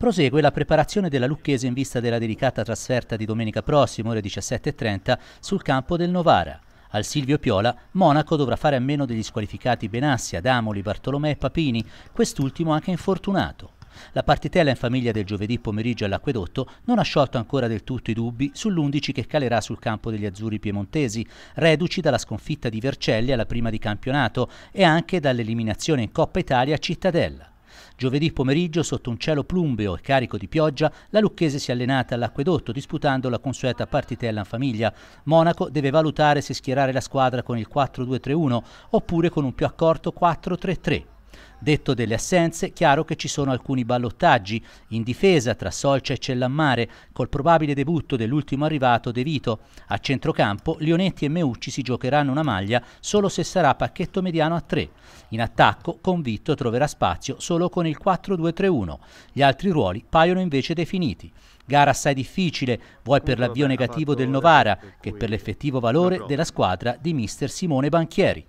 prosegue la preparazione della Lucchese in vista della delicata trasferta di domenica prossima, ore 17.30, sul campo del Novara. Al Silvio Piola, Monaco dovrà fare a meno degli squalificati Benassi, Adamoli, Bartolomè e Papini, quest'ultimo anche infortunato. La partitella in famiglia del giovedì pomeriggio all'acquedotto non ha sciolto ancora del tutto i dubbi sull'11 che calerà sul campo degli azzurri piemontesi, reduci dalla sconfitta di Vercelli alla prima di campionato e anche dall'eliminazione in Coppa Italia a Cittadella. Giovedì pomeriggio, sotto un cielo plumbeo e carico di pioggia, la Lucchese si è allenata all'acquedotto disputando la consueta partitella in famiglia. Monaco deve valutare se schierare la squadra con il 4-2-3-1 oppure con un più accorto 4-3-3. Detto delle assenze, chiaro che ci sono alcuni ballottaggi in difesa tra Solcia e Cellammare, col probabile debutto dell'ultimo arrivato De Vito. A centrocampo Lionetti e Meucci si giocheranno una maglia solo se sarà pacchetto mediano a 3. In attacco Convitto troverà spazio solo con il 4-2-3-1. Gli altri ruoli paiono invece definiti. Gara assai difficile, vuoi per l'avvio negativo del Novara che per l'effettivo valore della squadra di mister Simone Banchieri.